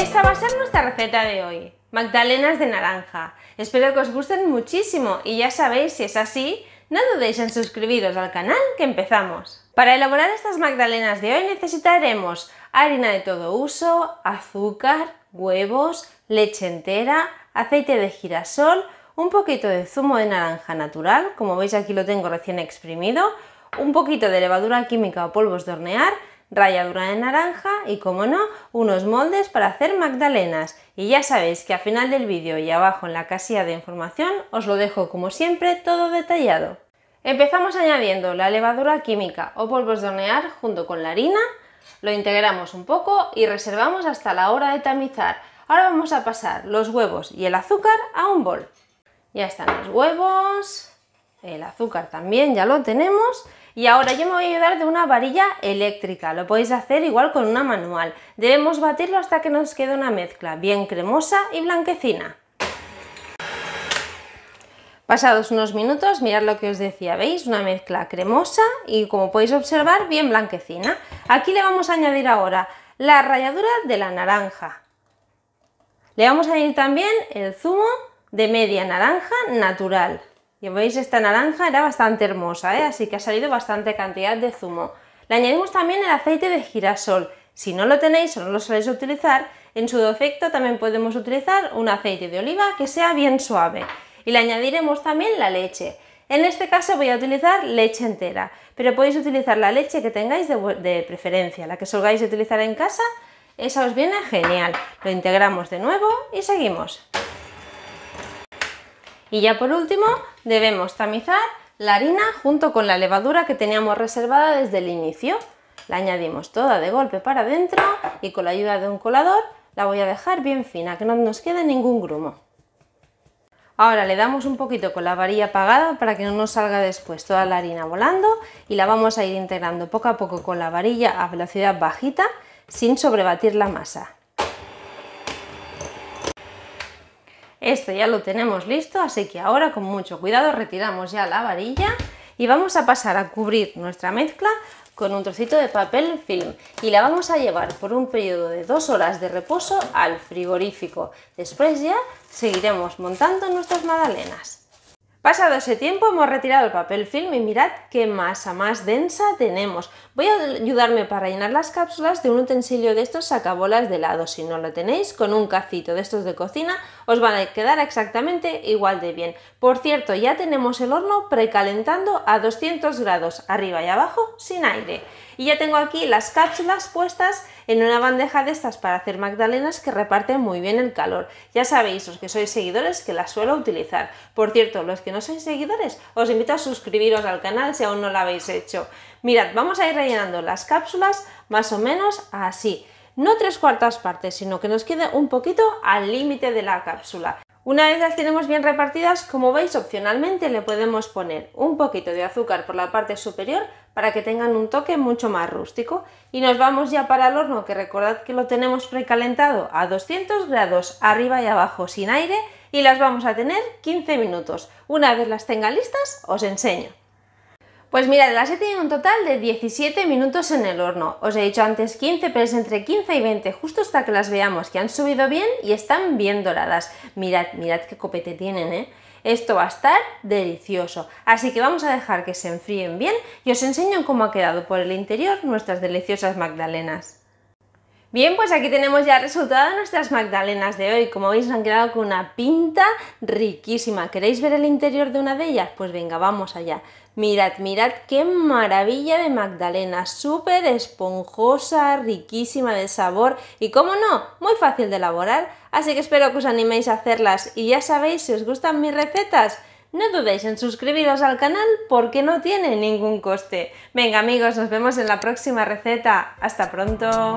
Esta va a ser nuestra receta de hoy, magdalenas de naranja. Espero que os gusten muchísimo y ya sabéis, si es así, no dudéis en suscribiros al canal que empezamos. Para elaborar estas magdalenas de hoy necesitaremos harina de todo uso, azúcar, huevos, leche entera, aceite de girasol, un poquito de zumo de naranja natural, como veis aquí lo tengo recién exprimido, un poquito de levadura química o polvos de hornear ralladura de naranja y, como no, unos moldes para hacer magdalenas. Y ya sabéis que al final del vídeo y abajo en la casilla de información os lo dejo como siempre todo detallado. Empezamos añadiendo la levadura química o polvos de hornear junto con la harina, lo integramos un poco y reservamos hasta la hora de tamizar. Ahora vamos a pasar los huevos y el azúcar a un bol. Ya están los huevos, el azúcar también ya lo tenemos. Y ahora yo me voy a ayudar de una varilla eléctrica, lo podéis hacer igual con una manual. Debemos batirlo hasta que nos quede una mezcla bien cremosa y blanquecina. Pasados unos minutos, mirad lo que os decía, ¿veis? Una mezcla cremosa y como podéis observar, bien blanquecina. Aquí le vamos a añadir ahora la ralladura de la naranja. Le vamos a añadir también el zumo de media naranja natural. Y veis, esta naranja era bastante hermosa, ¿eh? así que ha salido bastante cantidad de zumo. Le añadimos también el aceite de girasol. Si no lo tenéis o no lo soléis utilizar, en su defecto también podemos utilizar un aceite de oliva que sea bien suave. Y le añadiremos también la leche. En este caso voy a utilizar leche entera, pero podéis utilizar la leche que tengáis de, de preferencia, la que solgáis utilizar en casa, esa os viene genial. Lo integramos de nuevo y seguimos. Y ya por último debemos tamizar la harina junto con la levadura que teníamos reservada desde el inicio. La añadimos toda de golpe para adentro y con la ayuda de un colador la voy a dejar bien fina, que no nos quede ningún grumo. Ahora le damos un poquito con la varilla apagada para que no nos salga después toda la harina volando y la vamos a ir integrando poco a poco con la varilla a velocidad bajita sin sobrebatir la masa. Esto ya lo tenemos listo, así que ahora con mucho cuidado retiramos ya la varilla y vamos a pasar a cubrir nuestra mezcla con un trocito de papel film y la vamos a llevar por un periodo de dos horas de reposo al frigorífico. Después ya seguiremos montando nuestras magdalenas. Pasado ese tiempo hemos retirado el papel film y mirad qué masa más densa tenemos. Voy a ayudarme para llenar las cápsulas de un utensilio de estos sacabolas de helado. Si no lo tenéis, con un cacito de estos de cocina os van a quedar exactamente igual de bien. Por cierto, ya tenemos el horno precalentando a 200 grados arriba y abajo sin aire. Y ya tengo aquí las cápsulas puestas en una bandeja de estas para hacer magdalenas que reparten muy bien el calor. Ya sabéis, los que sois seguidores, que las suelo utilizar. Por cierto, los que no sois seguidores, os invito a suscribiros al canal si aún no lo habéis hecho. Mirad, vamos a ir rellenando las cápsulas más o menos así. No tres cuartas partes, sino que nos quede un poquito al límite de la cápsula. Una vez las tenemos bien repartidas, como veis, opcionalmente le podemos poner un poquito de azúcar por la parte superior para que tengan un toque mucho más rústico. Y nos vamos ya para el horno, que recordad que lo tenemos precalentado a 200 grados arriba y abajo sin aire y las vamos a tener 15 minutos. Una vez las tenga listas, os enseño. Pues mirad, las he tenido un total de 17 minutos en el horno. Os he dicho antes 15, pero es entre 15 y 20, justo hasta que las veamos que han subido bien y están bien doradas. Mirad, mirad qué copete tienen, ¿eh? Esto va a estar delicioso. Así que vamos a dejar que se enfríen bien y os enseño cómo ha quedado por el interior nuestras deliciosas magdalenas. Bien, pues aquí tenemos ya el resultado de nuestras magdalenas de hoy. Como veis, han quedado con una pinta riquísima. ¿Queréis ver el interior de una de ellas? Pues venga, vamos allá. Mirad, mirad qué maravilla de magdalena, súper esponjosa, riquísima de sabor y, como no, muy fácil de elaborar. Así que espero que os animéis a hacerlas y ya sabéis, si os gustan mis recetas, no dudéis en suscribiros al canal porque no tiene ningún coste. Venga amigos, nos vemos en la próxima receta. ¡Hasta pronto!